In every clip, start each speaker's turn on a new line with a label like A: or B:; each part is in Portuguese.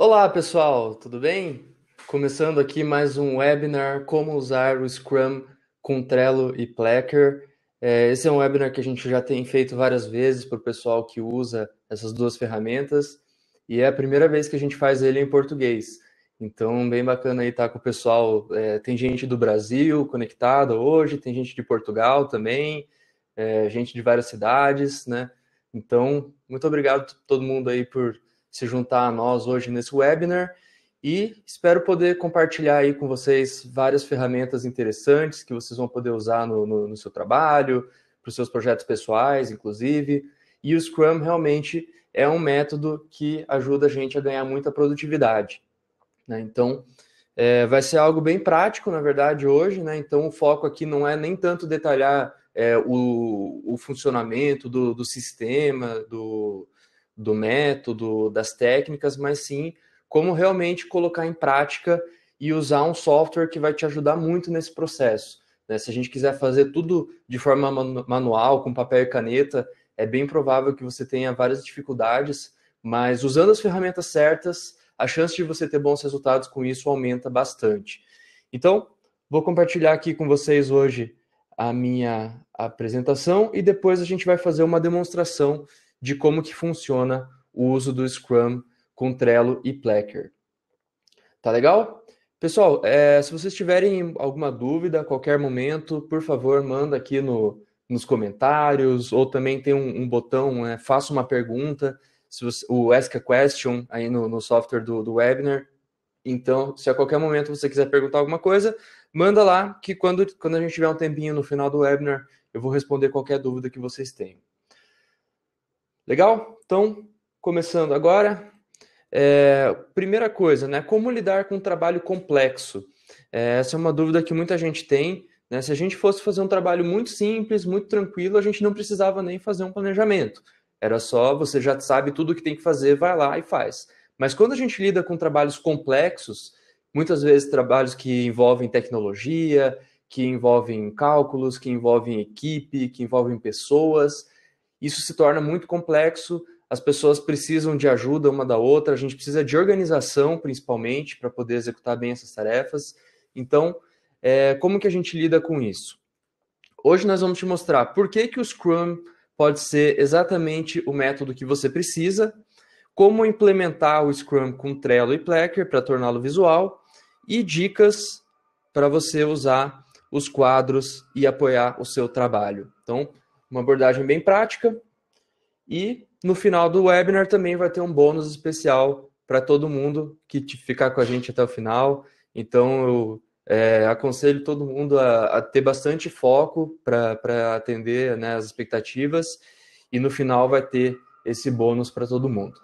A: Olá, pessoal, tudo bem? Começando aqui mais um webinar Como usar o Scrum com Trello e Placker. É, esse é um webinar que a gente já tem feito várias vezes para o pessoal que usa essas duas ferramentas e é a primeira vez que a gente faz ele em português. Então, bem bacana aí estar tá com o pessoal. É, tem gente do Brasil conectada hoje, tem gente de Portugal também, é, gente de várias cidades, né? Então, muito obrigado a todo mundo aí por se juntar a nós hoje nesse webinar e espero poder compartilhar aí com vocês várias ferramentas interessantes que vocês vão poder usar no, no, no seu trabalho, para os seus projetos pessoais, inclusive. E o Scrum realmente é um método que ajuda a gente a ganhar muita produtividade. Né? Então, é, vai ser algo bem prático, na verdade, hoje. Né? Então, o foco aqui não é nem tanto detalhar é, o, o funcionamento do, do sistema, do, do método, das técnicas, mas sim como realmente colocar em prática e usar um software que vai te ajudar muito nesse processo. Né? Se a gente quiser fazer tudo de forma manual, com papel e caneta, é bem provável que você tenha várias dificuldades, mas usando as ferramentas certas, a chance de você ter bons resultados com isso aumenta bastante. Então, vou compartilhar aqui com vocês hoje a minha apresentação e depois a gente vai fazer uma demonstração de como que funciona o uso do Scrum com Trello e Placker. Tá legal? Pessoal, é, se vocês tiverem alguma dúvida a qualquer momento, por favor, manda aqui no, nos comentários, ou também tem um, um botão, né, faça uma pergunta, você, o Ask a Question aí no, no software do, do webinar. Então, se a qualquer momento você quiser perguntar alguma coisa, manda lá que quando, quando a gente tiver um tempinho no final do webinar, eu vou responder qualquer dúvida que vocês tenham. Legal? Então, começando agora. É, primeira coisa, né? Como lidar com um trabalho complexo? É, essa é uma dúvida que muita gente tem. Né? Se a gente fosse fazer um trabalho muito simples, muito tranquilo, a gente não precisava nem fazer um planejamento. Era só você já sabe tudo o que tem que fazer, vai lá e faz. Mas quando a gente lida com trabalhos complexos, muitas vezes trabalhos que envolvem tecnologia, que envolvem cálculos, que envolvem equipe, que envolvem pessoas, isso se torna muito complexo, as pessoas precisam de ajuda uma da outra, a gente precisa de organização, principalmente, para poder executar bem essas tarefas. Então, é, como que a gente lida com isso? Hoje nós vamos te mostrar por que, que o Scrum pode ser exatamente o método que você precisa, como implementar o Scrum com Trello e Placker para torná-lo visual e dicas para você usar os quadros e apoiar o seu trabalho. Então, uma abordagem bem prática. E no final do webinar também vai ter um bônus especial para todo mundo que ficar com a gente até o final. Então, eu é, aconselho todo mundo a, a ter bastante foco para atender né, as expectativas. E no final vai ter esse bônus para todo mundo.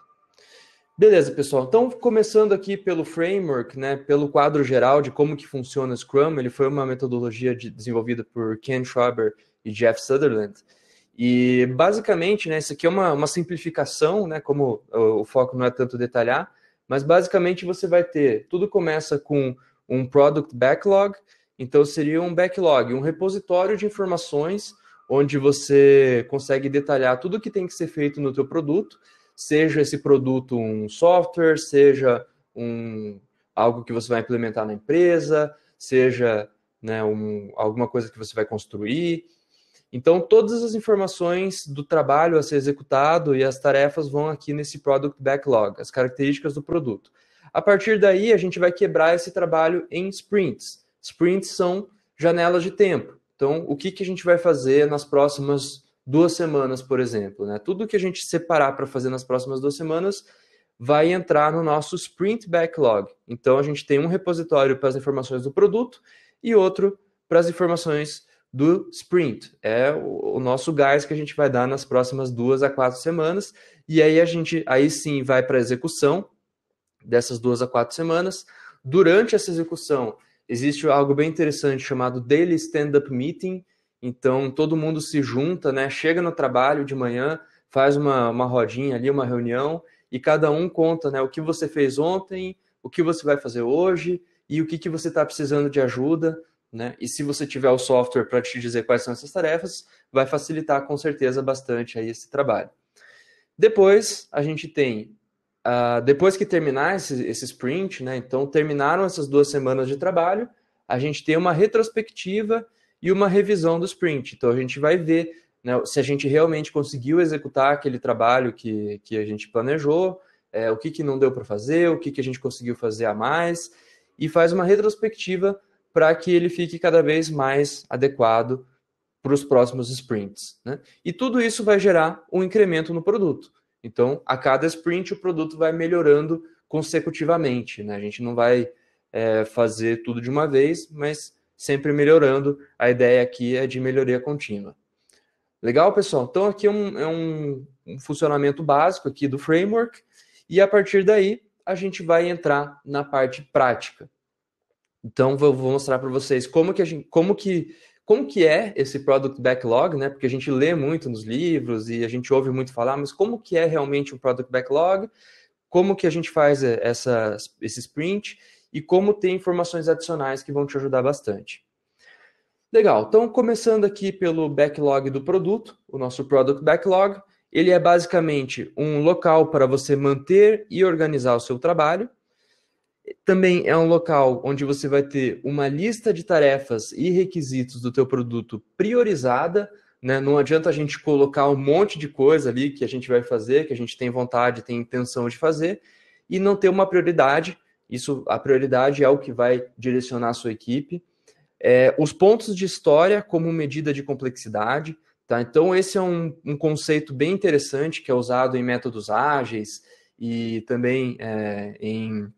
A: Beleza, pessoal. Então, começando aqui pelo framework, né, pelo quadro geral de como que funciona o Scrum, ele foi uma metodologia de, desenvolvida por Ken Schwaber e Jeff Sutherland. E basicamente, né, isso aqui é uma, uma simplificação, né, como o, o foco não é tanto detalhar, mas basicamente você vai ter, tudo começa com um product backlog, então seria um backlog, um repositório de informações onde você consegue detalhar tudo que tem que ser feito no teu produto, seja esse produto um software, seja um algo que você vai implementar na empresa, seja né, um, alguma coisa que você vai construir, então, todas as informações do trabalho a ser executado e as tarefas vão aqui nesse Product Backlog, as características do produto. A partir daí, a gente vai quebrar esse trabalho em sprints. Sprints são janelas de tempo. Então, o que, que a gente vai fazer nas próximas duas semanas, por exemplo? Né? Tudo que a gente separar para fazer nas próximas duas semanas vai entrar no nosso sprint backlog. Então, a gente tem um repositório para as informações do produto e outro para as informações do sprint. É o, nosso gás que a gente vai dar nas próximas duas a quatro semanas. E aí a gente aí sim vai para a execução dessas duas a quatro semanas. Durante essa execução, existe algo bem interessante chamado Daily Stand-Up Meeting. Então, todo mundo se junta, né? Chega no trabalho de manhã, faz uma, uma rodinha ali, uma reunião, e cada um conta né, o que você fez ontem, o que você vai fazer hoje e o que, que você está precisando de ajuda né? E se você tiver o software para te dizer quais são essas tarefas, vai facilitar com certeza bastante aí esse trabalho. Depois a gente tem, uh, depois que terminar esse, esse sprint, né? Então terminaram essas duas semanas de trabalho, a gente tem uma retrospectiva e uma revisão do sprint. Então a gente vai ver né, se a gente realmente conseguiu executar aquele trabalho que, que a gente planejou, é, o que, que não deu para fazer, o que, que a gente conseguiu fazer a mais, e faz uma retrospectiva para que ele fique cada vez mais adequado para os próximos sprints. Né? E tudo isso vai gerar um incremento no produto. Então, a cada sprint, o produto vai melhorando consecutivamente. Né? A gente não vai é, fazer tudo de uma vez, mas sempre melhorando. A ideia aqui é de melhoria contínua. Legal, pessoal? Então, aqui é um, é um, um funcionamento básico aqui do framework. E a partir daí, a gente vai entrar na parte prática. Então vou, vou mostrar para vocês como que a gente, como que como que é esse product backlog, né? Porque a gente lê muito nos livros e a gente ouve muito falar, mas como que é realmente um product backlog? Como que a gente faz eh, essa, esse sprint e como tem informações adicionais que vão te ajudar bastante. Legal, então começando aqui pelo backlog do produto, o nosso product backlog, ele é basicamente um local para você manter e organizar o seu trabalho. Também é um local onde você vai ter uma lista de tarefas e requisitos do teu produto priorizada, né? Não adianta a gente colocar um monte de coisa ali que a gente vai fazer, que a gente tem vontade, tem intenção de fazer, e não ter uma prioridade. Isso, a prioridade é o que vai direcionar a sua equipe. É, os pontos de história como medida de complexidade, tá? Então, esse é um, um conceito bem interessante que é usado em métodos ágeis e também é, em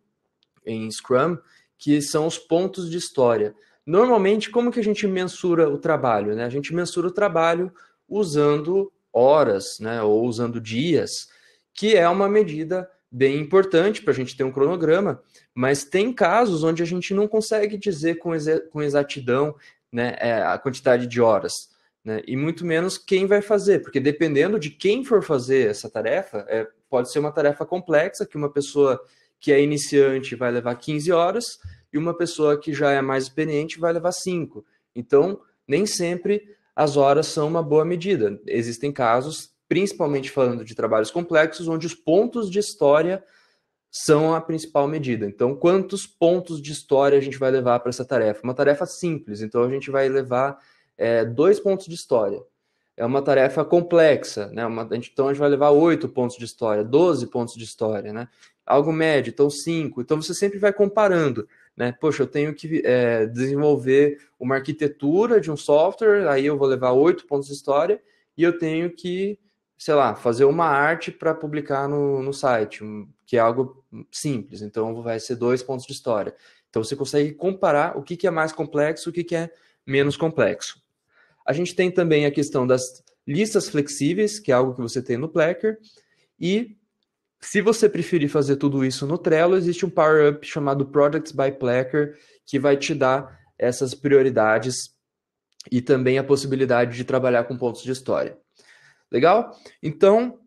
A: em Scrum, que são os pontos de história. Normalmente, como que a gente mensura o trabalho? Né? A gente mensura o trabalho usando horas, né, ou usando dias, que é uma medida bem importante para a gente ter um cronograma, mas tem casos onde a gente não consegue dizer com, com exatidão né, é, a quantidade de horas, né, e muito menos quem vai fazer, porque dependendo de quem for fazer essa tarefa, é, pode ser uma tarefa complexa que uma pessoa que é iniciante vai levar 15 horas e uma pessoa que já é mais experiente vai levar 5. Então, nem sempre as horas são uma boa medida. Existem casos, principalmente falando de trabalhos complexos, onde os pontos de história são a principal medida. Então, quantos pontos de história a gente vai levar para essa tarefa? Uma tarefa simples, então a gente vai levar é, dois pontos de história. É uma tarefa complexa, né? Uma, então a gente vai levar oito pontos de história, doze pontos de história, né? algo médio, então 5. Então você sempre vai comparando. Né? Poxa, eu tenho que é, desenvolver uma arquitetura de um software, aí eu vou levar oito pontos de história, e eu tenho que, sei lá, fazer uma arte para publicar no, no site, que é algo simples, então vai ser dois pontos de história. Então você consegue comparar o que, que é mais complexo, o que, que é menos complexo. A gente tem também a questão das listas flexíveis, que é algo que você tem no Plecker, e se você preferir fazer tudo isso no Trello, existe um Power Up chamado Products by Placker, que vai te dar essas prioridades e também a possibilidade de trabalhar com pontos de história. Legal? Então,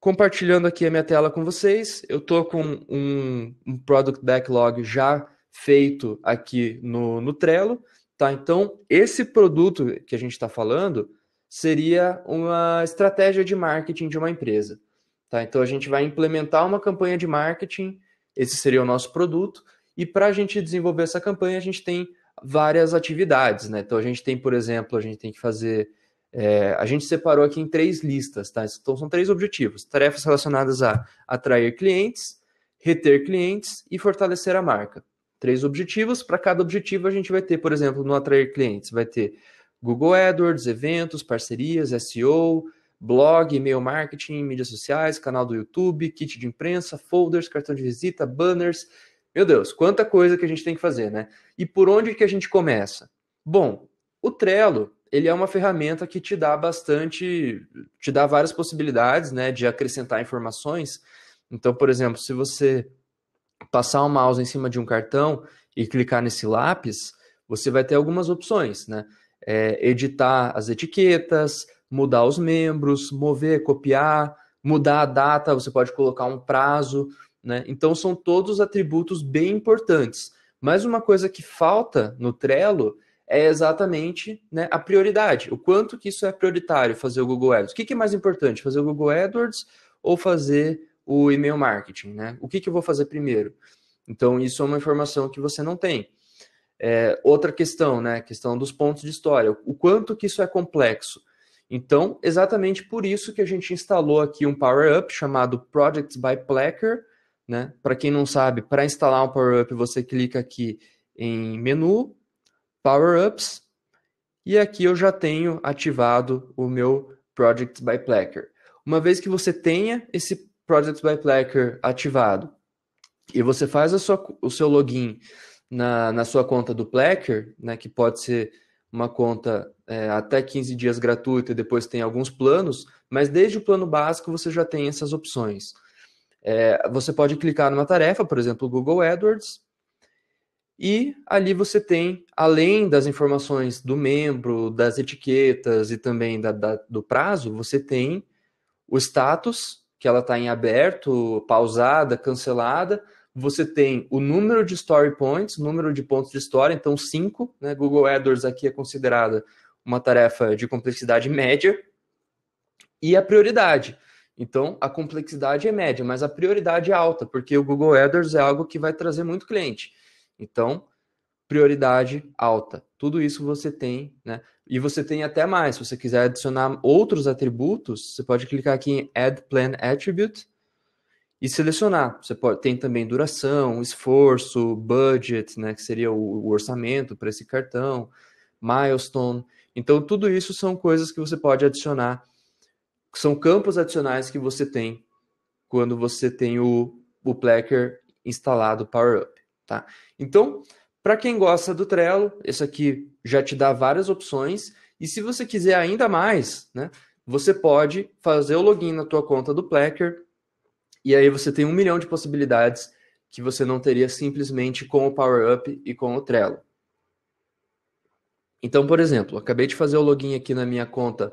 A: compartilhando aqui a minha tela com vocês, eu estou com um, um, Product Backlog já feito aqui no, no Trello. Tá? Então, esse produto que a gente está falando seria uma estratégia de marketing de uma empresa. Tá? Então a gente vai implementar uma campanha de marketing, esse seria o nosso produto, e para a gente desenvolver essa campanha, a gente tem várias atividades. Né? Então a gente tem, por exemplo, a gente tem que fazer. É, a gente separou aqui em três listas, tá? Então são três objetivos: tarefas relacionadas a atrair clientes, reter clientes e fortalecer a marca. Três objetivos. Para cada objetivo, a gente vai ter, por exemplo, no atrair clientes, vai ter Google AdWords, eventos, parcerias, SEO, blog, e-mail marketing, mídias sociais, canal do YouTube, kit de imprensa, folders, cartão de visita, banners. Meu Deus, quanta coisa que a gente tem que fazer, né? E por onde que a gente começa? Bom, o Trello, ele é uma ferramenta que te dá bastante, te dá várias possibilidades, né, de acrescentar informações. Então, por exemplo, se você passar o um mouse em cima de um cartão e clicar nesse lápis, você vai ter algumas opções, né? É, editar as etiquetas, mudar os membros, mover, copiar, mudar a data, você pode colocar um prazo, né? Então são todos atributos bem importantes. Mas uma coisa que falta no Trello é exatamente né, a prioridade. O quanto que isso é prioritário fazer o Google Ads? O que, que é mais importante, fazer o Google AdWords ou fazer o e-mail marketing? Né? O que, que eu vou fazer primeiro? Então, isso é uma informação que você não tem. É, outra questão, né? Questão dos pontos de história. O quanto que isso é complexo. Então, exatamente por isso que a gente instalou aqui um Power-Up chamado Projects by Placker. Né? Para quem não sabe, para instalar um Power-Up, você clica aqui em Menu, Power-Ups, e aqui eu já tenho ativado o meu Projects by Placker. Uma vez que você tenha esse Projects by Placker ativado e você faz sua, o seu login na, na sua conta do Placker, né, que pode ser uma conta é, até 15 dias gratuito e depois tem alguns planos, mas desde o plano básico você já tem essas opções. É, você pode clicar numa tarefa, por exemplo, Google AdWords, e ali você tem, além das informações do membro, das etiquetas e também da, da, do prazo, você tem o status, que ela está em aberto, pausada, cancelada. Você tem o número de story points, número de pontos de história, então cinco Né? Google AdWords aqui é considerada uma tarefa de complexidade média e a prioridade. Então, a complexidade é média, mas a prioridade é alta, porque o Google AdWords é algo que vai trazer muito cliente. Então, prioridade alta. Tudo isso você tem, né? E você tem até mais. Se você quiser adicionar outros atributos, você pode clicar aqui em Add Plan Attribute e selecionar. Você pode tem também duração, esforço, budget, né, que seria o, o orçamento para esse cartão, milestone. Então, tudo isso são coisas que você pode adicionar, são campos adicionais que você tem quando você tem o, o Plecker instalado Power Up. Tá? Então, para quem gosta do Trello, esse aqui já te dá várias opções. E se você quiser ainda mais, né, você pode fazer o login na tua conta do Plecker e aí você tem um milhão de possibilidades que você não teria simplesmente com o Power Up e com o Trello. Então, por exemplo, acabei de fazer o login aqui na minha conta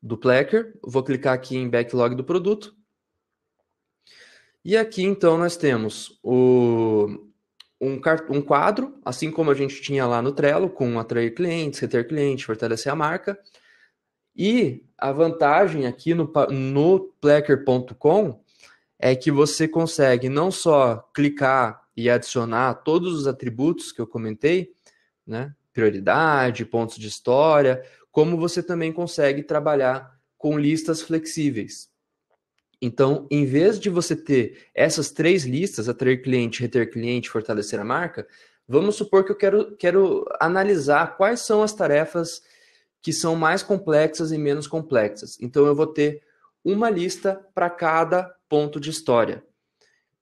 A: do Plecker, vou clicar aqui em backlog do produto. E aqui então nós temos o, um, um quadro, assim como a gente tinha lá no Trello, com atrair clientes, reter clientes, fortalecer a marca. E a vantagem aqui no, no Plecker.com é que você consegue não só clicar e adicionar todos os atributos que eu comentei, né? prioridade, pontos de história, como você também consegue trabalhar com listas flexíveis. Então, em vez de você ter essas três listas, atrair cliente, reter cliente, fortalecer a marca, vamos supor que eu quero, quero analisar quais são as tarefas que são mais complexas e menos complexas. Então, eu vou ter uma lista para cada ponto de história.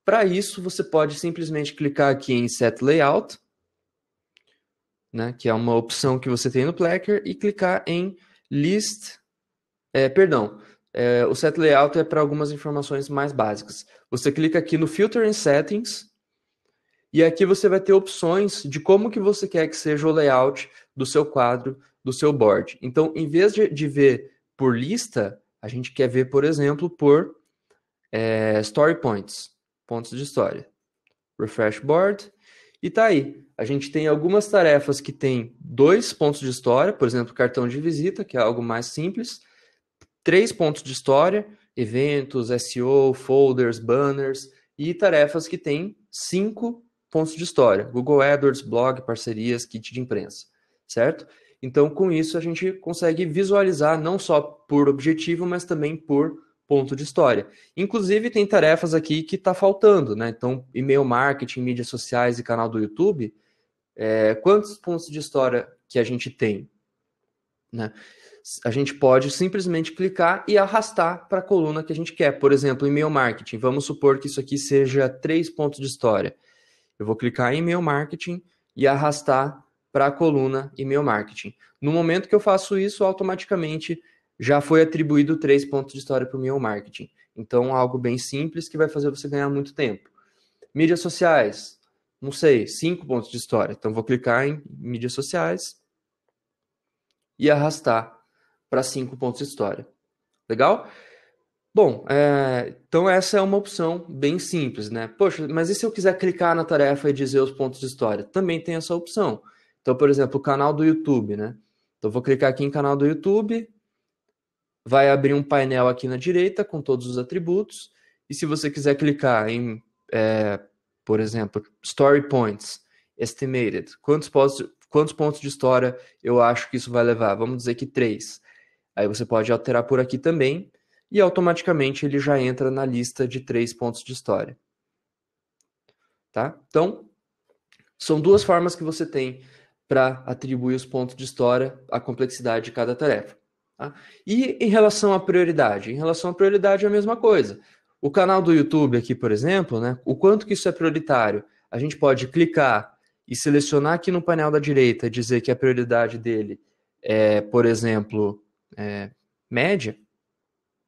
A: Para isso, você pode simplesmente clicar aqui em Set Layout né, que é uma opção que você tem no Plecker, e clicar em List. É, perdão, é, o Set Layout é para algumas informações mais básicas. Você clica aqui no Filter em Settings, e aqui você vai ter opções de como que você quer que seja o layout do seu quadro, do seu board. Então, em vez de, de ver por lista, a gente quer ver, por exemplo, por é, Story Points, pontos de história. Refresh Board. E tá aí. A gente tem algumas tarefas que tem dois pontos de história, por exemplo, cartão de visita, que é algo mais simples, três pontos de história, eventos, SEO, folders, banners, e tarefas que tem cinco pontos de história: Google AdWords, blog, parcerias, kit de imprensa, certo? Então, com isso, a gente consegue visualizar não só por objetivo, mas também por ponto de história. Inclusive, tem tarefas aqui que está faltando, né? Então, e-mail marketing, mídias sociais e canal do YouTube. É, quantos pontos de história que a gente tem? Né? A gente pode simplesmente clicar e arrastar para a coluna que a gente quer. Por exemplo, e-mail marketing. Vamos supor que isso aqui seja três pontos de história. Eu vou clicar em e-mail marketing e arrastar para a coluna e-mail marketing. No momento que eu faço isso, automaticamente já foi atribuído três pontos de história para o meu marketing. Então, algo bem simples que vai fazer você ganhar muito tempo. Mídias sociais, não sei, cinco pontos de história. Então, vou clicar em mídias sociais e arrastar para cinco pontos de história. Legal? Bom, é, então essa é uma opção bem simples, né? Poxa, mas e se eu quiser clicar na tarefa e dizer os pontos de história? Também tem essa opção. Então, por exemplo, o canal do YouTube, né? Então, vou clicar aqui em canal do YouTube, vai abrir um painel aqui na direita com todos os atributos. E se você quiser clicar em, é, por exemplo, Story Points, Estimated, quantos pontos, quantos pontos de história eu acho que isso vai levar? Vamos dizer que três. Aí você pode alterar por aqui também e automaticamente ele já entra na lista de três pontos de história. Tá? Então, são duas formas que você tem para atribuir os pontos de história à complexidade de cada tarefa. Tá? E em relação à prioridade? Em relação à prioridade é a mesma coisa. O canal do YouTube aqui, por exemplo, né, o quanto que isso é prioritário? A gente pode clicar e selecionar aqui no painel da direita, dizer que a prioridade dele é, por exemplo, é, média,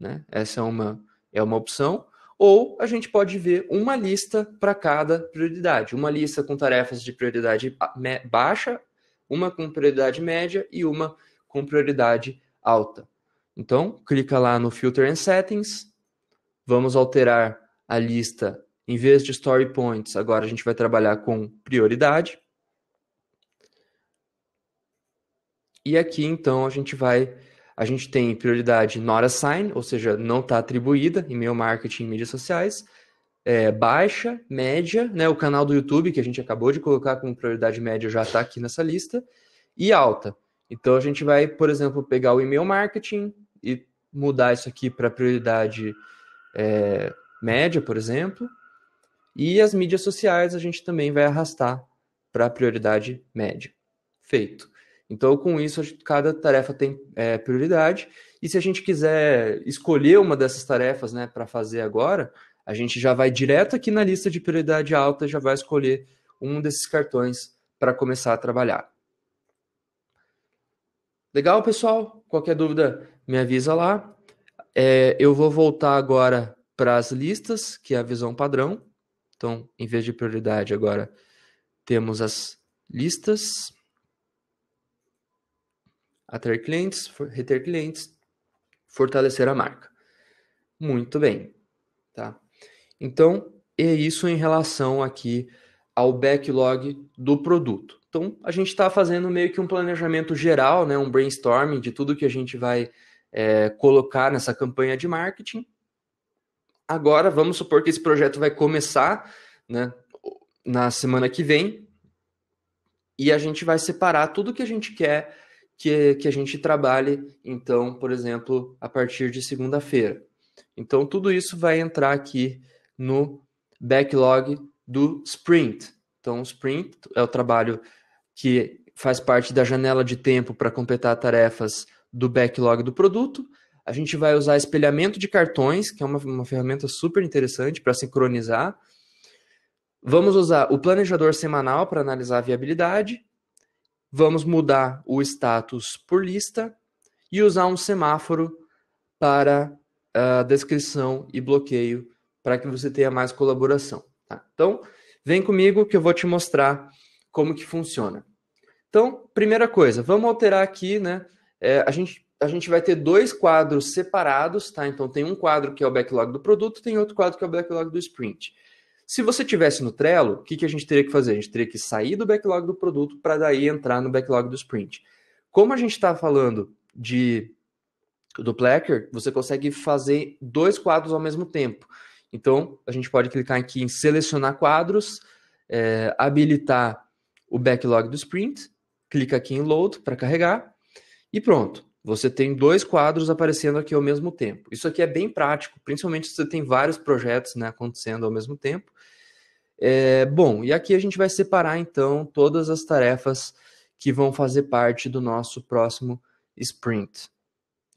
A: né? essa é uma, é uma opção, ou a gente pode ver uma lista para cada prioridade, uma lista com tarefas de prioridade ah, baixa, uma com prioridade média e uma com prioridade alta. Então, clica lá no Filter and Settings, vamos alterar a lista, em vez de Story Points, agora a gente vai trabalhar com prioridade. E aqui, então, a gente vai, a gente tem prioridade not assigned, ou seja, não está atribuída, e-mail marketing e mídias sociais, é, baixa, média, né? O canal do YouTube que a gente acabou de colocar como prioridade média já está aqui nessa lista. E alta. Então a gente vai, por exemplo, pegar o e-mail marketing e mudar isso aqui para prioridade é, média, por exemplo. E as mídias sociais a gente também vai arrastar para prioridade média. Feito. Então, com isso, cada tarefa tem é, prioridade. E se a gente quiser escolher uma dessas tarefas né, para fazer agora, a gente já vai direto aqui na lista de prioridade alta e já vai escolher um desses cartões para começar a trabalhar. Legal, pessoal? Qualquer dúvida, me avisa lá. É, eu vou voltar agora para as listas, que é a visão padrão. Então, em vez de prioridade, agora temos as listas. Atrair clientes, reter clientes, fortalecer a marca. Muito bem, tá? Então, é isso em relação aqui ao backlog do produto. Então, a gente está fazendo meio que um planejamento geral, né, um brainstorming de tudo que a gente vai é, colocar nessa campanha de marketing. Agora, vamos supor que esse projeto vai começar né, na semana que vem e a gente vai separar tudo que a gente quer que, que a gente trabalhe, então, por exemplo, a partir de segunda-feira. Então, tudo isso vai entrar aqui no backlog do sprint. Então, o sprint é o trabalho que faz parte da janela de tempo para completar tarefas do backlog do produto. A gente vai usar espelhamento de cartões, que é uma, uma ferramenta super interessante para sincronizar. Vamos usar o planejador semanal para analisar a viabilidade. Vamos mudar o status por lista e usar um semáforo para uh, descrição e bloqueio para que você tenha mais colaboração. Tá? Então, vem comigo que eu vou te mostrar como que funciona. Então, primeira coisa, vamos alterar aqui, né? É, a, gente, a gente vai ter dois quadros separados, tá? Então, tem um quadro que é o backlog do produto, tem outro quadro que é o backlog do sprint. Se você tivesse no Trello, o que, que a gente teria que fazer? A gente teria que sair do backlog do produto para daí entrar no backlog do sprint. Como a gente está falando de do Plecker, você consegue fazer dois quadros ao mesmo tempo. Então, a gente pode clicar aqui em selecionar quadros, é, habilitar o backlog do sprint clica aqui em Load para carregar e pronto. Você tem dois quadros aparecendo aqui ao mesmo tempo. Isso aqui é bem prático, principalmente se você tem vários projetos né, acontecendo ao mesmo tempo. É, bom, e aqui a gente vai separar então todas as tarefas que vão fazer parte do nosso próximo sprint,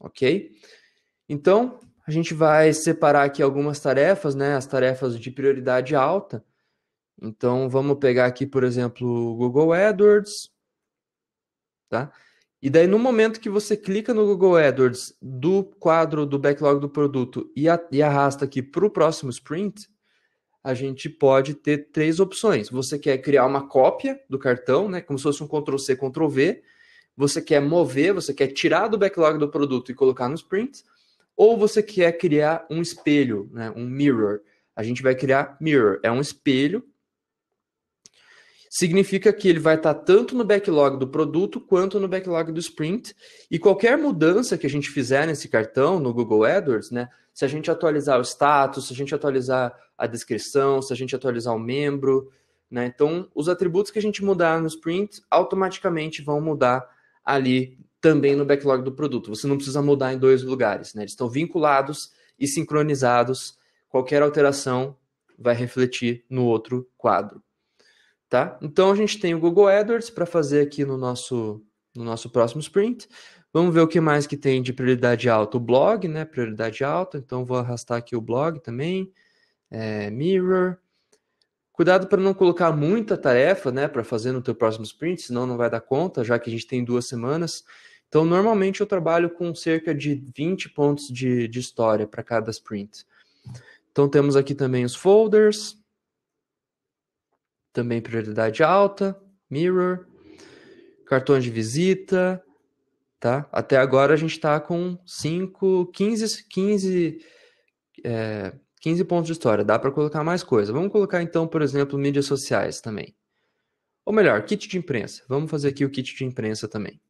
A: ok? Então, a gente vai separar aqui algumas tarefas, né? As tarefas de prioridade alta. Então, vamos pegar aqui, por exemplo, o Google AdWords tá? E daí, no momento que você clica no Google AdWords do quadro do backlog do produto e, a, e arrasta aqui para o próximo sprint, a gente pode ter três opções. Você quer criar uma cópia do cartão, né, como se fosse um Ctrl+C, Ctrl+V. Você quer mover, você quer tirar do backlog do produto e colocar no sprint. Ou você quer criar um espelho, né, um mirror. A gente vai criar mirror, é um espelho significa que ele vai estar tanto no backlog do produto quanto no backlog do sprint. E qualquer mudança que a gente fizer nesse cartão, no Google AdWords, né? Se a gente atualizar o status, se a gente atualizar a descrição, se a gente atualizar o membro, né? Então, os atributos que a gente mudar no sprint automaticamente vão mudar ali também no backlog do produto. Você não precisa mudar em dois lugares, né? Eles estão vinculados e sincronizados. Qualquer alteração vai refletir no outro quadro. Tá? Então a gente tem o Google AdWords para fazer aqui no nosso, no nosso próximo sprint. Vamos ver o que mais que tem de prioridade alta. O blog, né? Prioridade alta. Então vou arrastar aqui o blog também. É, mirror. Cuidado para não colocar muita tarefa, né, para fazer no teu próximo sprint, senão não vai dar conta, já que a gente tem duas semanas. Então, normalmente eu trabalho com cerca de 20 pontos de, de história para cada sprint. Então, temos aqui também os folders, também prioridade alta, mirror, cartões de visita, tá? Até agora a gente está com 5, 15, 15, é, 15 pontos de história. Dá para colocar mais coisa. Vamos colocar então, por exemplo, mídias sociais também. Ou melhor, kit de imprensa. Vamos fazer aqui o kit de imprensa também.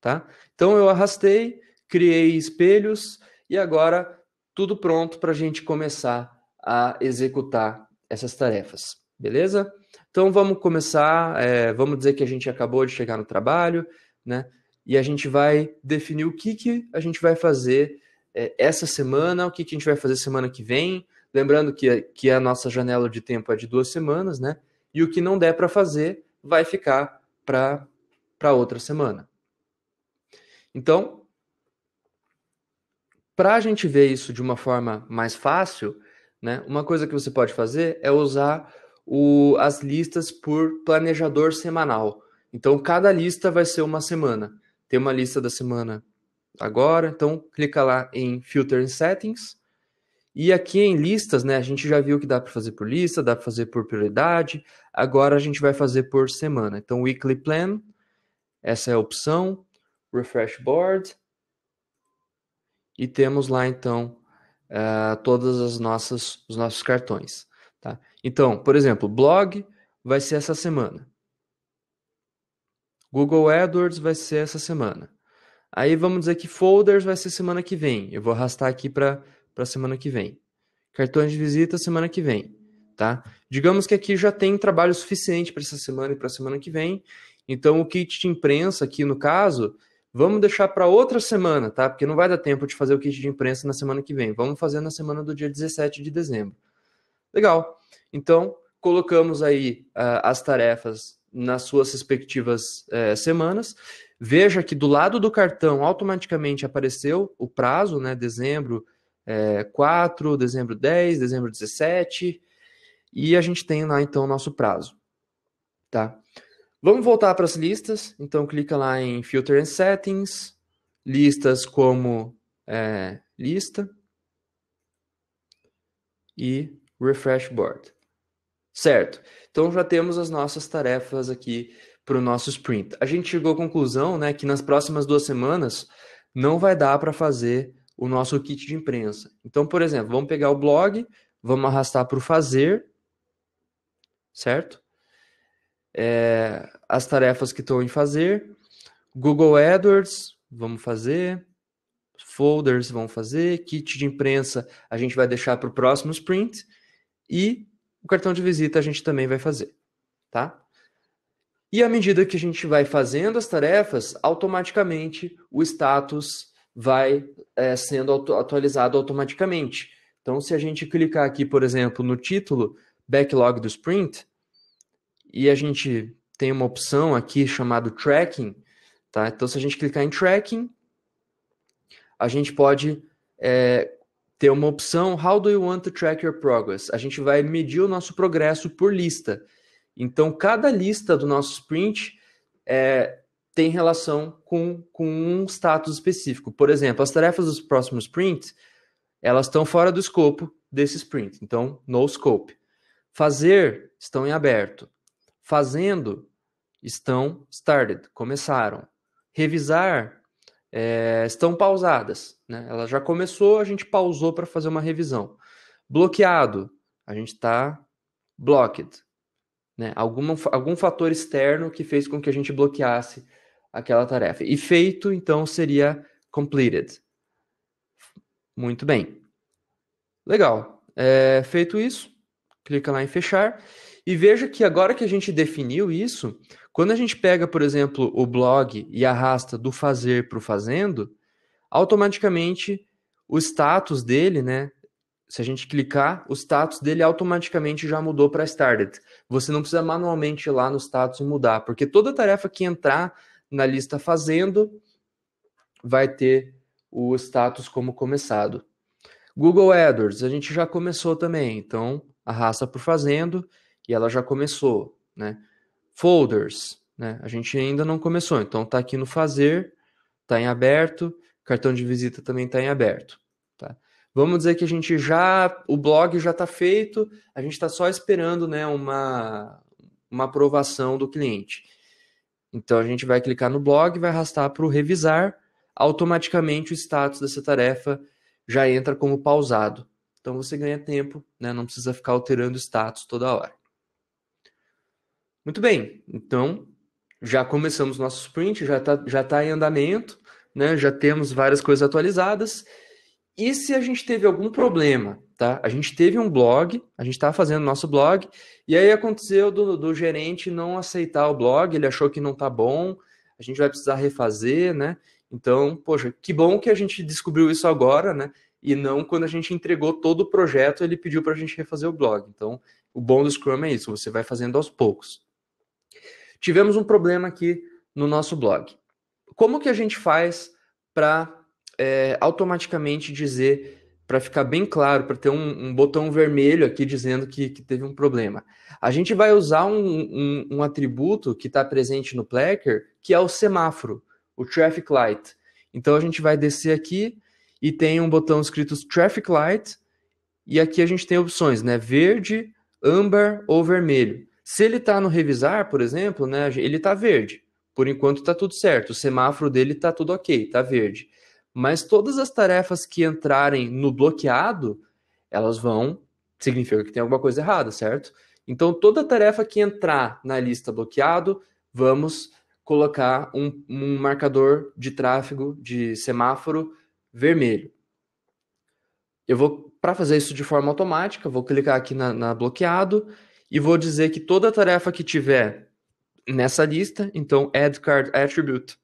A: Tá? Então eu arrastei, criei espelhos e agora tudo pronto para a gente começar a executar essas tarefas beleza? Então vamos começar, é, vamos dizer que a gente acabou de chegar no trabalho, né? E a gente vai definir o que, que a gente vai fazer é, essa semana, o que, que a gente vai fazer semana que vem. Lembrando que, que a nossa janela de tempo é de duas semanas, né? E o que não der para fazer vai ficar para outra semana. Então, para a gente ver isso de uma forma mais fácil, né? Uma coisa que você pode fazer é usar o, as listas por planejador semanal. Então, cada lista vai ser uma semana. Tem uma lista da semana agora, então clica lá em Filter and Settings. E aqui em listas, né, a gente já viu que dá para fazer por lista, dá para fazer por prioridade. Agora a gente vai fazer por semana. Então, Weekly Plan, essa é a opção. Refresh Board. E temos lá, então, uh, todas as nossas, os nossos cartões. Tá? Então, por exemplo, blog vai ser essa semana. Google AdWords vai ser essa semana. Aí vamos dizer que folders vai ser semana que vem. Eu vou arrastar aqui para a semana que vem. Cartões de visita semana que vem, tá? Digamos que aqui já tem trabalho suficiente para essa semana e para a semana que vem. Então o kit de imprensa aqui no caso, vamos deixar para outra semana, tá? Porque não vai dar tempo de fazer o kit de imprensa na semana que vem. Vamos fazer na semana do dia 17 de dezembro. Legal. Então, colocamos aí uh, as tarefas nas suas respectivas uh, semanas. Veja que do lado do cartão automaticamente apareceu o prazo, né? Dezembro é, eh, 4, dezembro 10, dezembro 17. E a gente tem lá então o nosso prazo. Tá? Vamos voltar para as listas. Então, clica lá em Filter and Settings, listas como é, lista e Refresh Board. Certo. Então já temos as nossas tarefas aqui para o nosso sprint. A gente chegou à conclusão né, que nas próximas duas semanas não vai dar para fazer o nosso kit de imprensa. Então, por exemplo, vamos pegar o blog, vamos arrastar para o fazer, certo? É, as tarefas que estão em fazer, Google AdWords, vamos fazer, folders, vamos fazer, kit de imprensa, a gente vai deixar para o próximo sprint, e o cartão de visita a gente também vai fazer, tá? E à medida que a gente vai fazendo as tarefas, automaticamente o status vai é, sendo atualizado automaticamente. Então, se a gente clicar aqui, por exemplo, no título Backlog do Sprint, e a gente tem uma opção aqui chamada Tracking, tá? Então, se a gente clicar em Tracking, a gente pode é, ter uma opção How do you want to track your progress? A gente vai medir o nosso progresso por lista. Então, cada lista do nosso sprint é, tem relação com, com um status específico. Por exemplo, as tarefas dos próximos sprints, elas estão fora do escopo desse sprint. Então, no scope. Fazer, estão em aberto. Fazendo, estão started, começaram. Revisar, é, estão pausadas. Né? Ela já começou, a gente pausou para fazer uma revisão. Bloqueado, a gente está blocked. Né? Algum algum fator externo que fez com que a gente bloqueasse aquela tarefa. E feito, então, seria completed. Muito bem. Legal. É, feito isso, clica lá em fechar. E veja que agora que a gente definiu isso, quando a gente pega, por exemplo, o blog e arrasta do fazer para o fazendo, automaticamente o status dele, né? Se a gente clicar, o status dele automaticamente já mudou para started. Você não precisa manualmente ir lá no status e mudar, porque toda tarefa que entrar na lista fazendo vai ter o status como começado. Google AdWords, a gente já começou também, então arrasta o fazendo e ela já começou, né? folders, né? A gente ainda não começou, então está aqui no fazer, está em aberto, cartão de visita também está em aberto. Tá? Vamos dizer que a gente já, o blog já está feito, a gente está só esperando né, uma, uma aprovação do cliente. Então a gente vai clicar no blog, vai arrastar para o revisar, automaticamente o status dessa tarefa já entra como pausado. Então você ganha tempo, né? não precisa ficar alterando o status toda hora. Muito bem, então já começamos nosso sprint, já está já tá em andamento, né? já temos várias coisas atualizadas. E se a gente teve algum problema, tá? A gente teve um blog, a gente estava tá fazendo nosso blog, e aí aconteceu do, do gerente não aceitar o blog, ele achou que não está bom, a gente vai precisar refazer, né? Então, poxa, que bom que a gente descobriu isso agora, né? E não quando a gente entregou todo o projeto, ele pediu para a gente refazer o blog. Então, o bom do Scrum é isso, você vai fazendo aos poucos tivemos um problema aqui no nosso blog. Como que a gente faz para é, automaticamente dizer, para ficar bem claro, para ter um, um, botão vermelho aqui dizendo que, que, teve um problema? A gente vai usar um, um, um atributo que está presente no Plecker, que é o semáforo, o Traffic Light. Então a gente vai descer aqui e tem um botão escrito Traffic Light, e aqui a gente tem opções, né? Verde, amber ou vermelho. Se ele está no revisar, por exemplo, né, ele está verde. Por enquanto está tudo certo, o semáforo dele está tudo ok, está verde. Mas todas as tarefas que entrarem no bloqueado, elas vão, significa que tem alguma coisa errada, certo? Então, toda tarefa que entrar na lista bloqueado, vamos colocar um, um marcador de tráfego de semáforo vermelho. Eu vou, para fazer isso de forma automática, vou clicar aqui na, na bloqueado e vou dizer que toda tarefa que tiver nessa lista, então add card attribute,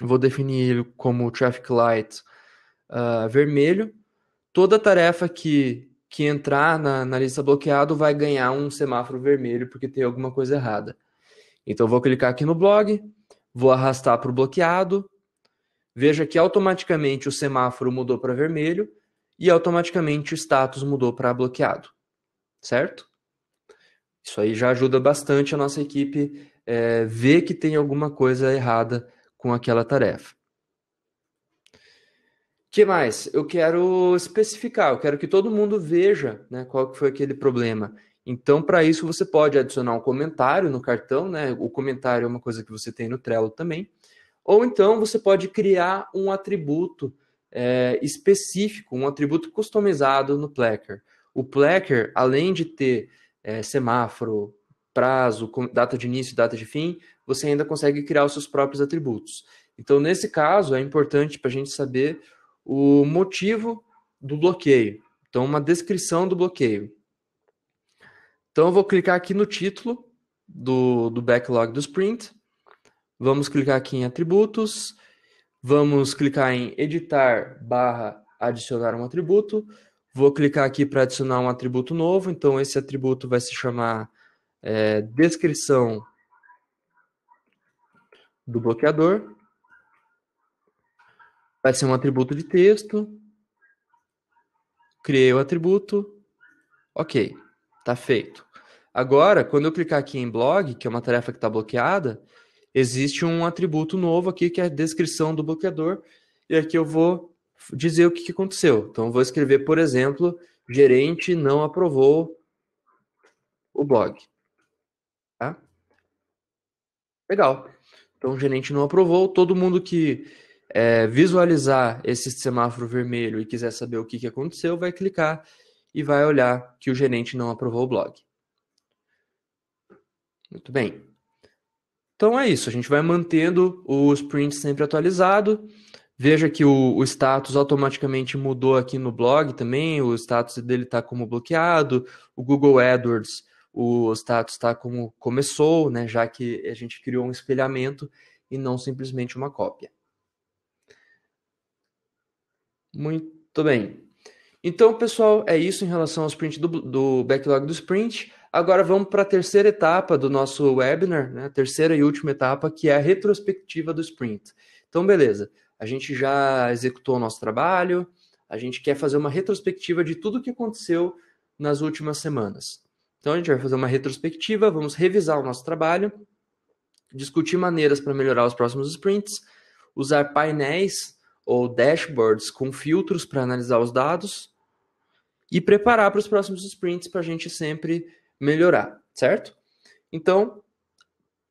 A: vou definir ele como traffic light uh, vermelho. Toda tarefa que, que entrar na, na lista bloqueado vai ganhar um semáforo vermelho porque tem alguma coisa errada. Então vou clicar aqui no blog, vou arrastar para o bloqueado, veja que automaticamente o semáforo mudou para vermelho e automaticamente o status mudou para bloqueado, certo? Isso aí já ajuda bastante a nossa equipe é, ver que tem alguma coisa errada com aquela tarefa. que mais? Eu quero especificar, eu quero que todo mundo veja né, qual que foi aquele problema. Então, para isso, você pode adicionar um comentário no cartão, né? O comentário é uma coisa que você tem no Trello também. Ou então, você pode criar um atributo é, específico, um atributo customizado no Plecker. O Plecker, além de ter é, semáforo, prazo, data de início, data de fim, você ainda consegue criar os seus próprios atributos. Então, nesse caso, é importante para a gente saber o motivo do bloqueio. Então, uma descrição do bloqueio. Então, eu vou clicar aqui no título do, do backlog do Sprint. Vamos clicar aqui em atributos. Vamos clicar em editar barra adicionar um atributo. Vou clicar aqui para adicionar um atributo novo, então esse atributo vai se chamar é, descrição do bloqueador. Vai ser um atributo de texto. Criei o atributo. Ok, está feito. Agora, quando eu clicar aqui em blog, que é uma tarefa que está bloqueada, existe um atributo novo aqui que é a descrição do bloqueador. E aqui eu vou dizer o que, aconteceu. Então, vou escrever, por exemplo, gerente não aprovou o blog. Tá? Legal. Então, o gerente não aprovou. Todo mundo que é, visualizar esse semáforo vermelho e quiser saber o que, que aconteceu, vai clicar e vai olhar que o gerente não aprovou o blog. Muito bem. Então é isso, a gente vai mantendo o sprint sempre atualizado. Veja que o, o, status automaticamente mudou aqui no blog também, o status dele está como bloqueado, o Google AdWords, o status está como começou, né, já que a gente criou um espelhamento e não simplesmente uma cópia. Muito bem. Então, pessoal, é isso em relação ao sprint do, do backlog do sprint. Agora vamos para a terceira etapa do nosso webinar, né, terceira e última etapa, que é a retrospectiva do sprint. Então, beleza a gente já executou o nosso trabalho, a gente quer fazer uma retrospectiva de tudo o que aconteceu nas últimas semanas. Então a gente vai fazer uma retrospectiva, vamos revisar o nosso trabalho, discutir maneiras para melhorar os próximos sprints, usar painéis ou dashboards com filtros para analisar os dados e preparar para os próximos sprints para a gente sempre melhorar, certo? Então,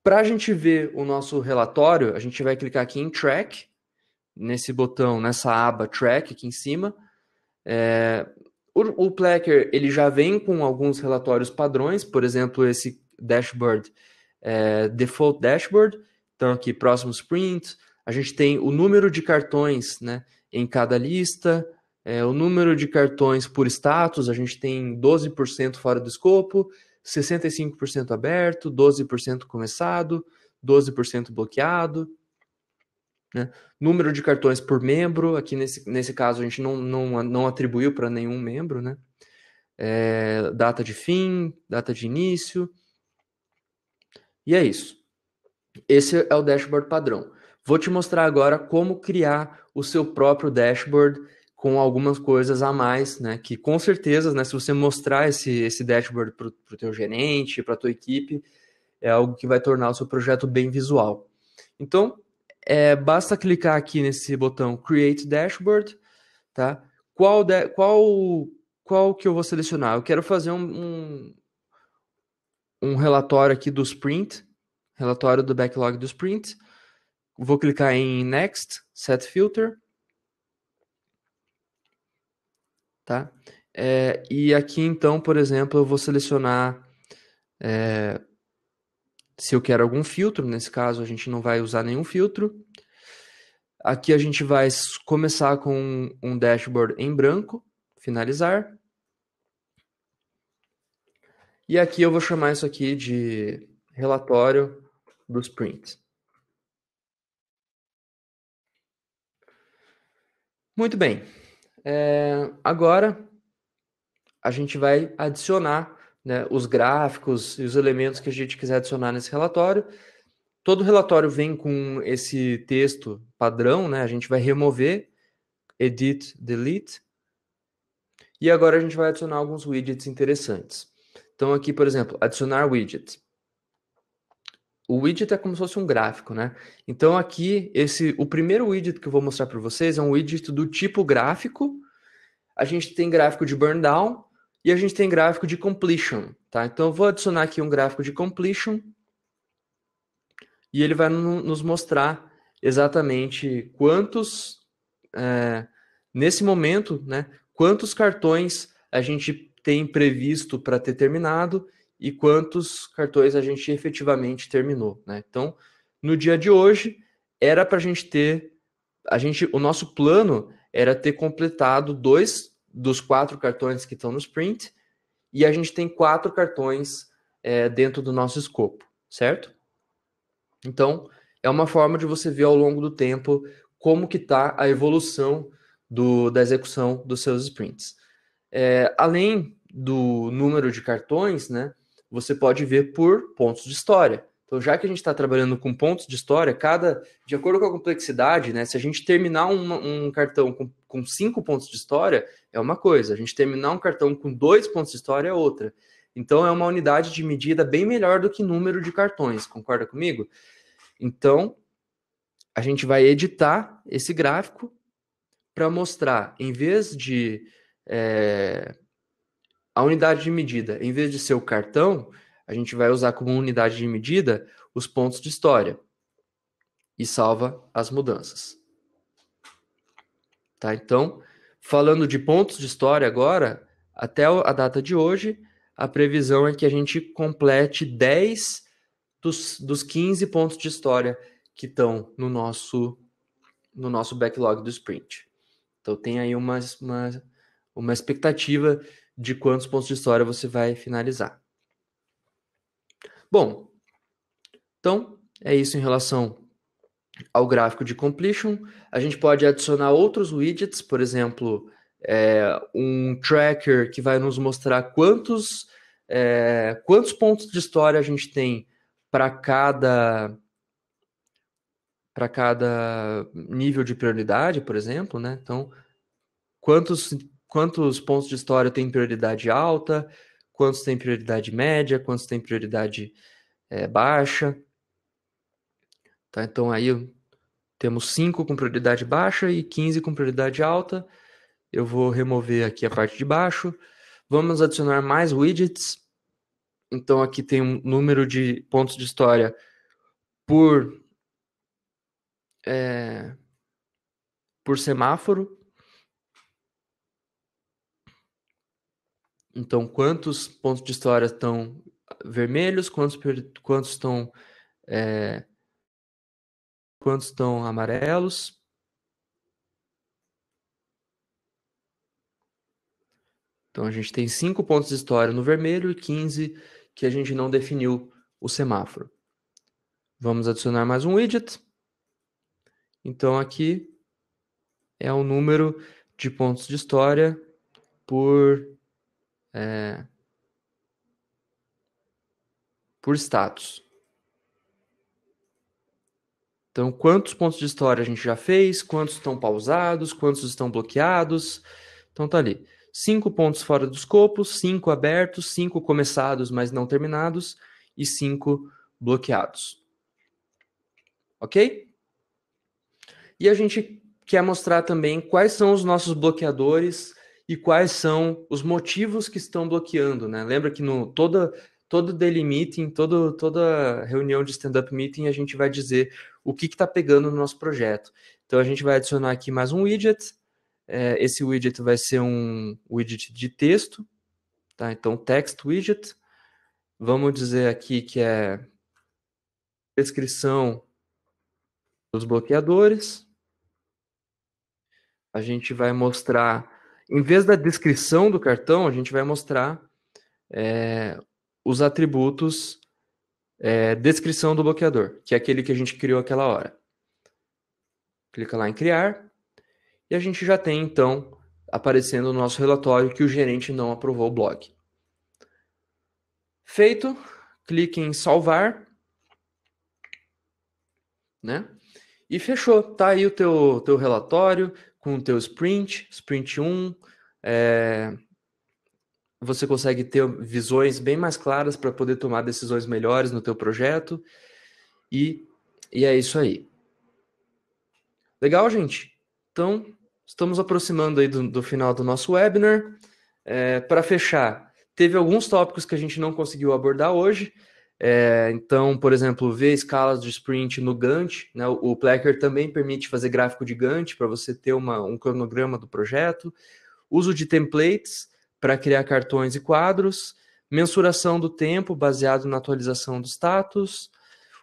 A: para a gente ver o nosso relatório, a gente vai clicar aqui em Track nesse botão, nessa aba Track aqui em cima. É, o, o Placker ele já vem com alguns relatórios padrões, por exemplo, esse dashboard é, Default Dashboard. Então, aqui, próximos sprint, a gente tem o número de cartões né, em cada lista, é, o número de cartões por status, a gente tem 12% fora do escopo, 65% aberto, 12% começado, 12% bloqueado, né? Número de cartões por membro, aqui nesse, nesse caso a gente não, não, não atribuiu para nenhum membro, né? É, data de fim, data de início. E é isso. Esse é o dashboard padrão. Vou te mostrar agora como criar o seu próprio dashboard com algumas coisas a mais, né? Que com certeza, né, se você mostrar esse, esse dashboard para o teu gerente, para a tua equipe, é algo que vai tornar o seu projeto bem visual. Então, é, basta clicar aqui nesse botão Create Dashboard, tá? Qual, de, qual, qual que eu vou selecionar? Eu quero fazer um, um, um relatório aqui do Sprint, relatório do backlog do Sprint. Vou clicar em Next, Set Filter, tá? É, e aqui então, por exemplo, eu vou selecionar é, se eu quero algum filtro, nesse caso a gente não vai usar nenhum filtro. Aqui a gente vai começar com um dashboard em branco, finalizar. E aqui eu vou chamar isso aqui de relatório dos prints. Muito bem. É, agora a gente vai adicionar né, os gráficos e os elementos que a gente quiser adicionar nesse relatório. Todo relatório vem com esse texto padrão, né? A gente vai remover, edit, delete. E agora a gente vai adicionar alguns widgets interessantes. Então aqui, por exemplo, adicionar widget. O widget é como se fosse um gráfico, né? Então aqui, esse, o primeiro widget que eu vou mostrar para vocês é um widget do tipo gráfico. A gente tem gráfico de burndown, down, e a gente tem gráfico de completion, tá? Então eu vou adicionar aqui um gráfico de completion e ele vai nos mostrar exatamente quantos, é, nesse momento, né, quantos cartões a gente tem previsto para ter terminado e quantos cartões a gente efetivamente terminou. Né? Então, no dia de hoje, era para a gente ter. A gente, o nosso plano era ter completado dois dos quatro cartões que estão no sprint, e a gente tem quatro cartões é, dentro do nosso escopo, certo? Então, é uma forma de você ver ao longo do tempo como que está a evolução do, da execução dos seus sprints. É, além do número de cartões, né, você pode ver por pontos de história. Então, já que a gente está trabalhando com pontos de história, cada, de acordo com a complexidade, né? Se a gente terminar um, um cartão com, com, cinco pontos de história, é uma coisa. A gente terminar um cartão com dois pontos de história é outra. Então, é uma unidade de medida bem melhor do que número de cartões, concorda comigo? Então, a gente vai editar esse gráfico para mostrar, em vez de é, a unidade de medida, em vez de ser o cartão, a gente vai usar como unidade de medida os pontos de história e salva as mudanças. Tá? Então, falando de pontos de história agora, até a data de hoje, a previsão é que a gente complete 10 dos, dos 15 pontos de história que estão no nosso, no nosso backlog do sprint. Então, tem aí uma, uma, uma expectativa de quantos pontos de história você vai finalizar. Bom, então é isso em relação ao gráfico de completion. A gente pode adicionar outros widgets, por exemplo, é, um tracker que vai nos mostrar quantos, é, quantos pontos de história a gente tem para cada para cada nível de prioridade, por exemplo, né? Então, quantos quantos pontos de história tem prioridade alta, quantos têm prioridade média, quantos têm prioridade é, baixa. Tá, então aí temos 5 com prioridade baixa e 15 com prioridade alta. Eu vou remover aqui a parte de baixo. Vamos adicionar mais widgets. Então aqui tem um número de pontos de história por, é, por semáforo. Então, quantos pontos de história estão vermelhos, quantos, quantos estão é, quantos estão amarelos. Então a gente tem 5 pontos de história no vermelho e 15 que a gente não definiu o semáforo. Vamos adicionar mais um widget. Então aqui é o número de pontos de história por é, por status. Então, quantos pontos de história a gente já fez, quantos estão pausados, quantos estão bloqueados. Então, tá ali. Cinco pontos fora do escopo, cinco abertos, cinco começados, mas não terminados, e cinco bloqueados. Ok? E a gente quer mostrar também quais são os nossos bloqueadores e quais são os motivos que estão bloqueando, né? Lembra que no toda todo daily meeting, todo, toda reunião de stand-up meeting, a gente vai dizer o que está pegando no nosso projeto. Então a gente vai adicionar aqui mais um widget. É, esse widget vai ser um widget de texto, tá? Então text widget. Vamos dizer aqui que é descrição dos bloqueadores. A gente vai mostrar em vez da descrição do cartão, a gente vai mostrar é, os atributos é, descrição do bloqueador, que é aquele que a gente criou aquela hora. Clica lá em criar e a gente já tem então aparecendo o no nosso relatório que o gerente não aprovou o blog. Feito, clique em salvar, né? E fechou, tá aí o teu, teu relatório com o teu sprint, sprint 1. É... Você consegue ter visões bem mais claras para poder tomar decisões melhores no teu projeto. E, e é isso aí. Legal, gente? Então, estamos aproximando aí do, do final do nosso webinar. É, para fechar, teve alguns tópicos que a gente não conseguiu abordar hoje, é, então, por exemplo, ver escalas de sprint no Gantt, né? o Placker também permite fazer gráfico de Gantt para você ter uma, um cronograma do projeto, uso de templates para criar cartões e quadros, mensuração do tempo baseado na atualização do status,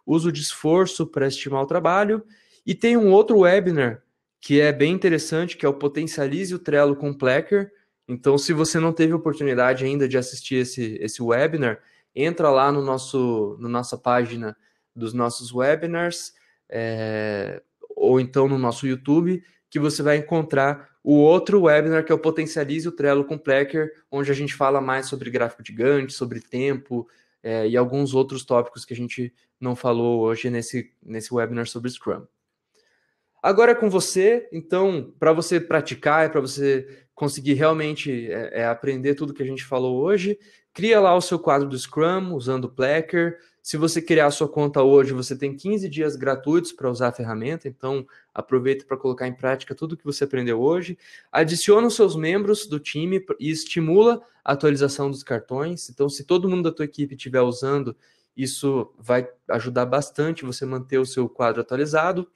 A: uso de esforço para estimar o trabalho, e tem um outro webinar que é bem interessante, que é o Potencialize o Trello com Placker. Então, se você não teve oportunidade ainda de assistir esse, esse webinar, entra lá no nosso, na no nossa página dos nossos webinars, é, ou então no nosso YouTube, que você vai encontrar o outro webinar, que é o Potencialize o Trello com Plecker, onde a gente fala mais sobre gráfico de Gantt, sobre tempo é, e alguns outros tópicos que a gente não falou hoje nesse, nesse webinar sobre Scrum. Agora é com você, então, para você praticar e para você conseguir realmente é, é aprender tudo que a gente falou hoje, cria lá o seu quadro do Scrum usando o Placker. Se você criar a sua conta hoje, você tem 15 dias gratuitos para usar a ferramenta, então aproveita para colocar em prática tudo que você aprendeu hoje. Adiciona os seus membros do time e estimula a atualização dos cartões. Então, se todo mundo da tua equipe estiver usando, isso vai ajudar bastante você manter o seu quadro atualizado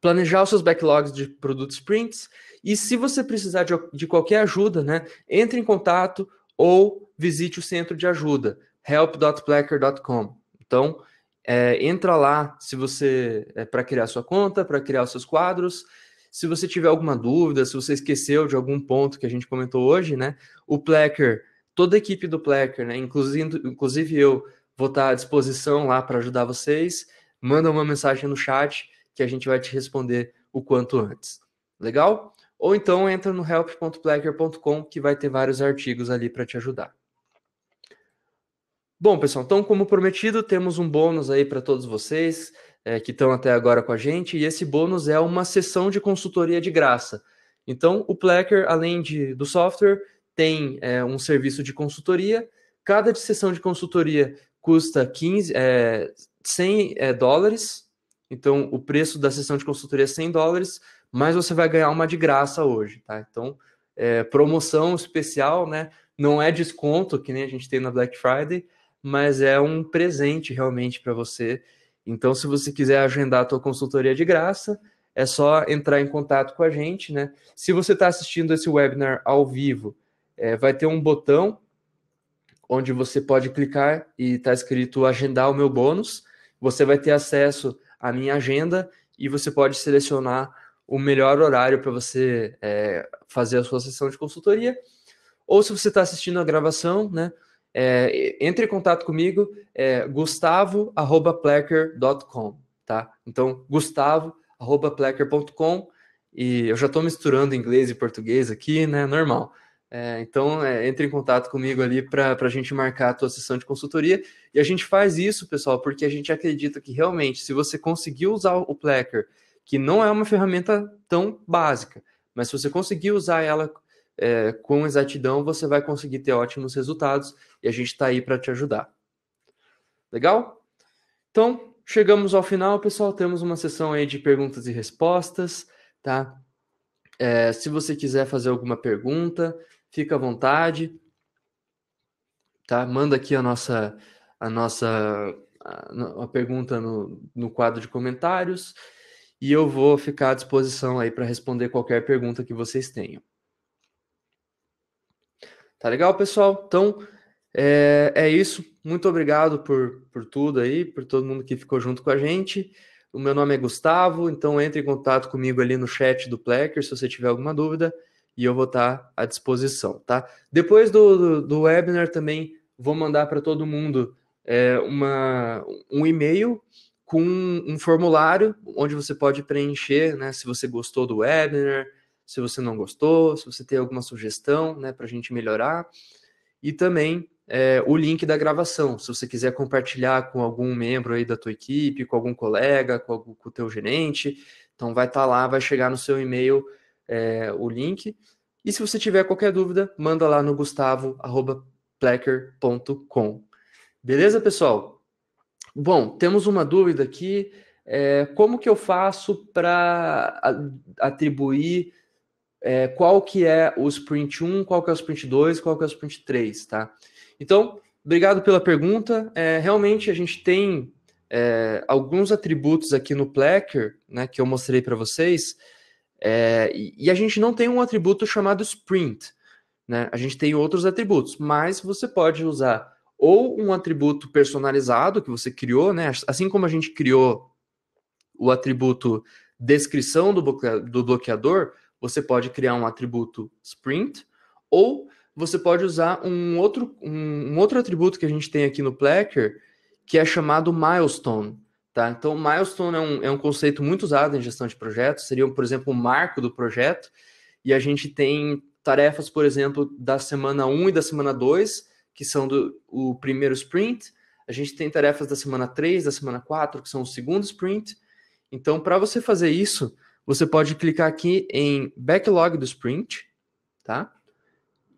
A: planejar os seus backlogs de produtos prints e se você precisar de, de qualquer ajuda, né, entre em contato ou visite o centro de ajuda, help.placker.com. Então, é, entra lá se você é, para criar sua conta, para criar os seus quadros. Se você tiver alguma dúvida, se você esqueceu de algum ponto que a gente comentou hoje, né? O Plecker, toda a equipe do Plecker, né? Inclusive, inclusive eu vou estar à disposição lá para ajudar vocês. Manda uma mensagem no chat que a gente vai te responder o quanto antes. Legal? Ou então entra no help.plecker.com que vai ter vários artigos ali para te ajudar. Bom, pessoal, então, como prometido, temos um bônus aí para todos vocês é, que estão até agora com a gente, e esse bônus é uma sessão de consultoria de graça. Então, o Plecker, além de, do software, tem é, um serviço de consultoria. Cada sessão de consultoria custa 15, é, 100 é, dólares então, o preço da sessão de consultoria é 100 dólares, mas você vai ganhar uma de graça hoje, tá? Então, é, promoção especial, né? Não é desconto, que nem a gente tem na Black Friday, mas é um presente realmente para você. Então, se você quiser agendar a tua consultoria de graça, é só entrar em contato com a gente, né? Se você está assistindo esse webinar ao vivo, é, vai ter um botão onde você pode clicar e está escrito agendar o meu bônus. Você vai ter acesso a minha agenda e você pode selecionar o melhor horário para você é, fazer a sua sessão de consultoria. Ou se você está assistindo a gravação, né? É, entre em contato comigo, é gustavo.plecker.com, tá? Então, gustavo.plecker.com e eu já estou misturando inglês e português aqui, né? Normal. É, então, é, entre em contato comigo ali para a gente marcar a tua sessão de consultoria. E a gente faz isso, pessoal, porque a gente acredita que realmente, se você conseguir usar o Plecker, que não é uma ferramenta tão básica, mas se você conseguir usar ela é, com exatidão, você vai conseguir ter ótimos resultados e a gente está aí para te ajudar. Legal? Então, chegamos ao final, pessoal. Temos uma sessão aí de perguntas e respostas, tá? É, se você quiser fazer alguma pergunta, fica à vontade, tá? Manda aqui a nossa a nossa a, a pergunta no, no quadro de comentários e eu vou ficar à disposição aí para responder qualquer pergunta que vocês tenham. Tá legal, pessoal? Então, é, é isso. Muito obrigado por, por tudo aí, por todo mundo que ficou junto com a gente. O meu nome é Gustavo, então entre em contato comigo ali no chat do Plecker se você tiver alguma dúvida e eu vou estar tá à disposição, tá? Depois do, do, do webinar também vou mandar para todo mundo é, uma, um e-mail com um formulário onde você pode preencher, né? Se você gostou do webinar, se você não gostou, se você tem alguma sugestão, né? Para a gente melhorar. E também é, o link da gravação, se você quiser compartilhar com algum membro aí da tua equipe, com algum colega, com, algum, com o teu gerente, então vai estar tá lá, vai chegar no seu e-mail é, o link. E se você tiver qualquer dúvida, manda lá no gustavo.plecker.com. Beleza, pessoal? Bom, temos uma dúvida aqui. É, como que eu faço para atribuir é, qual que é o sprint 1, qual que é o sprint 2, qual que é o sprint 3, tá? Então, obrigado pela pergunta. É, realmente a gente tem é, alguns atributos aqui no Plecker, né, que eu mostrei para vocês, é, e a gente não tem um atributo chamado sprint. Né? A gente tem outros atributos, mas você pode usar ou um atributo personalizado que você criou, né? assim como a gente criou o atributo descrição do bloqueador, você pode criar um atributo sprint, ou você pode usar um outro, um, outro atributo que a gente tem aqui no Plecker, que é chamado milestone. Tá? Então, milestone é um, é um conceito muito usado em gestão de projetos, seria, por exemplo, o marco do projeto, e a gente tem tarefas, por exemplo, da semana 1 e da semana 2, que são do, o primeiro sprint, a gente tem tarefas da semana 3, da semana 4, que são o segundo sprint. Então, para você fazer isso, você pode clicar aqui em Backlog do Sprint, tá?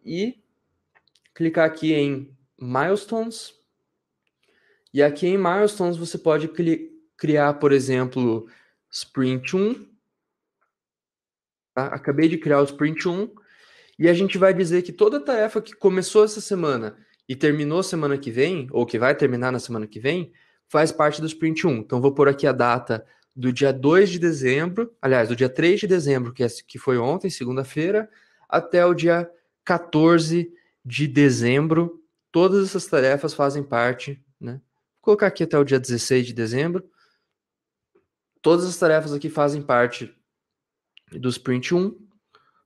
A: E clicar aqui em Milestones, e aqui em milestones você pode criar, por exemplo, sprint 1. Tá? Acabei de criar o sprint 1 e a gente vai dizer que toda tarefa que começou essa semana e terminou semana que vem, ou que vai terminar na semana que vem, faz parte do sprint 1. Então vou pôr aqui a data do dia 2 de dezembro, aliás, do dia 3 de dezembro, que, é, que foi ontem, segunda-feira, até o dia 14 de dezembro. Todas essas tarefas fazem parte né, colocar aqui até o dia 16 de dezembro. Todas as tarefas aqui fazem parte do sprint 1,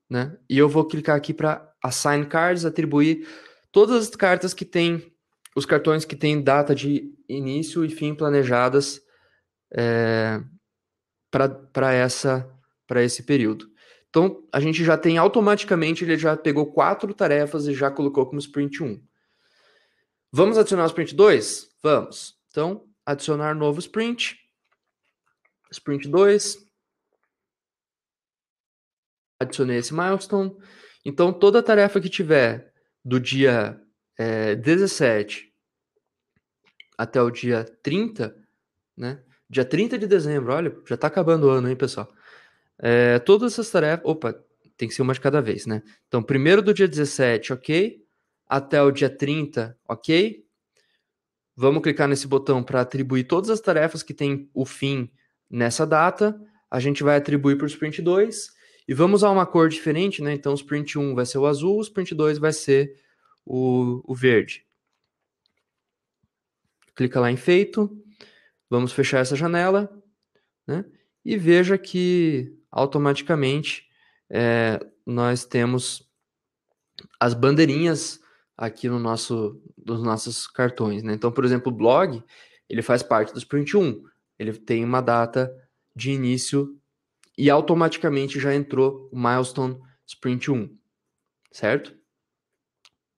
A: né? E eu vou clicar aqui para assign cards, atribuir todas as cartas que tem os cartões que têm data de início e fim planejadas é, para essa para esse período. Então, a gente já tem automaticamente, ele já pegou quatro tarefas e já colocou como sprint 1. Vamos adicionar o sprint 2? Vamos. Então, adicionar novo sprint. Sprint 2. Adicionei esse milestone. Então, toda tarefa que tiver do dia é, 17 até o dia 30, né? Dia 30 de dezembro, olha, já tá acabando o ano, hein, pessoal? É, todas essas tarefas. Opa, tem que ser uma de cada vez, né? Então, primeiro do dia 17, ok até o dia 30, ok? Vamos clicar nesse botão para atribuir todas as tarefas que têm o fim nessa data. A gente vai atribuir para o sprint 2 e vamos usar uma cor diferente, né? Então, o sprint 1 vai ser o azul, o sprint 2 vai ser o, o verde. Clica lá em feito. Vamos fechar essa janela, né? E veja que automaticamente é, nós temos as bandeirinhas aqui no nosso, dos nossos cartões. Né? Então, por exemplo, o blog, ele faz parte do Sprint 1. Ele tem uma data de início e automaticamente já entrou o milestone Sprint 1, certo?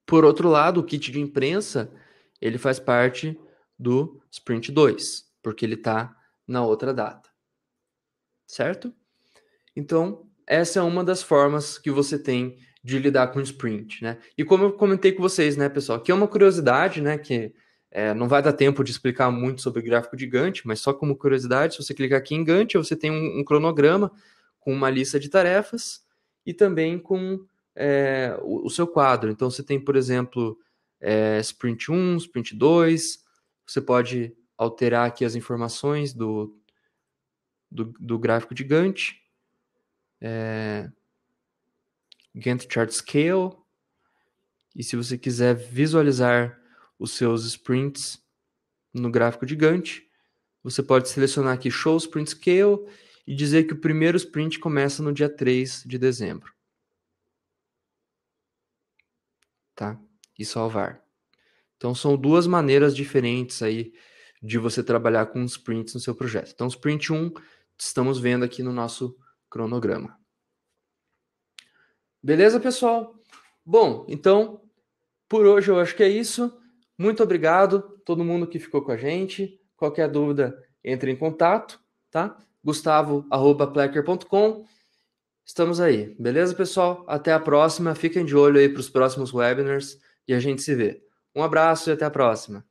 A: Por outro lado, o kit de imprensa, ele faz parte do Sprint 2, porque ele está na outra data, certo? Então, essa é uma das formas que você tem de lidar com sprint, né? E como eu comentei com vocês, né, pessoal, que é uma curiosidade, né, que é, não vai dar tempo de explicar muito sobre o gráfico de Gantt, mas só como curiosidade, se você clicar aqui em Gantt, você tem um, um cronograma com uma lista de tarefas e também com é, o, o, seu quadro. Então, você tem, por exemplo, é, sprint 1, sprint 2, você pode alterar aqui as informações do, do, do gráfico de Gantt. É, Gantt Chart Scale. E se você quiser visualizar os seus sprints no gráfico de Gantt, você pode selecionar aqui Show Sprint Scale e dizer que o primeiro sprint começa no dia 3 de dezembro. Tá? E salvar. Então são duas maneiras diferentes aí de você trabalhar com sprints no seu projeto. Então, sprint 1, estamos vendo aqui no nosso cronograma. Beleza, pessoal? Bom, então, por hoje eu acho que é isso. Muito obrigado todo mundo que ficou com a gente. Qualquer dúvida, entre em contato, tá? gustavo.plecker.com. Estamos aí, beleza, pessoal? Até a próxima. Fiquem de olho aí para os próximos webinars e a gente se vê. Um abraço e até a próxima.